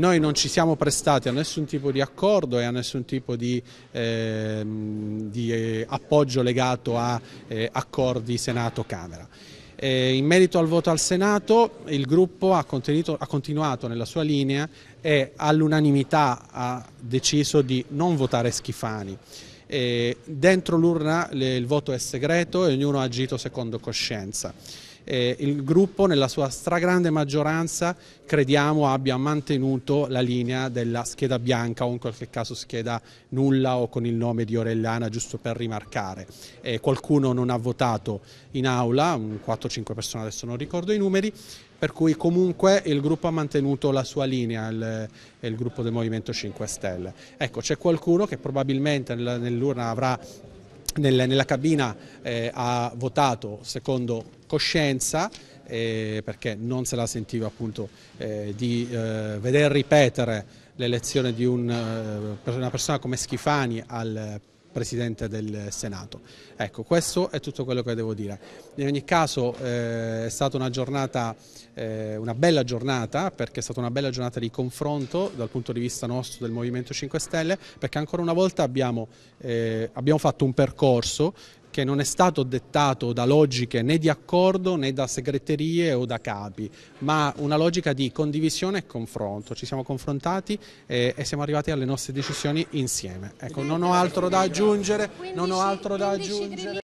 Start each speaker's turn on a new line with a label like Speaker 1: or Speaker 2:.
Speaker 1: Noi non ci siamo prestati a nessun tipo di accordo e a nessun tipo di, ehm, eh, di appoggio legato a eh, accordi Senato-Camera. Eh, in merito al voto al Senato il gruppo ha, ha continuato nella sua linea e all'unanimità ha deciso di non votare Schifani. Eh, dentro l'urna il voto è segreto e ognuno ha agito secondo coscienza eh, il gruppo nella sua stragrande maggioranza crediamo abbia mantenuto la linea della scheda bianca o in qualche caso scheda nulla o con il nome di Orellana giusto per rimarcare. Eh, qualcuno non ha votato in aula, 4-5 persone adesso non ricordo i numeri, per cui comunque il gruppo ha mantenuto la sua linea, il, il gruppo del Movimento 5 Stelle. Ecco, c'è qualcuno che probabilmente nell'urna avrà nella cabina eh, ha votato secondo coscienza eh, perché non se la sentiva appunto eh, di eh, veder ripetere l'elezione di un, eh, una persona come Schifani al Presidente del Senato. Ecco, questo è tutto quello che devo dire. In ogni caso eh, è stata una giornata, eh, una bella giornata, perché è stata una bella giornata di confronto dal punto di vista nostro del Movimento 5 Stelle, perché ancora una volta abbiamo, eh, abbiamo fatto un percorso che non è stato dettato da logiche né di accordo né da segreterie o da capi, ma una logica di condivisione e confronto. Ci siamo confrontati e, eh, e siamo arrivati alle nostre decisioni insieme. Ecco, non ho altro da aggiungere, non ho altro da aggiungere.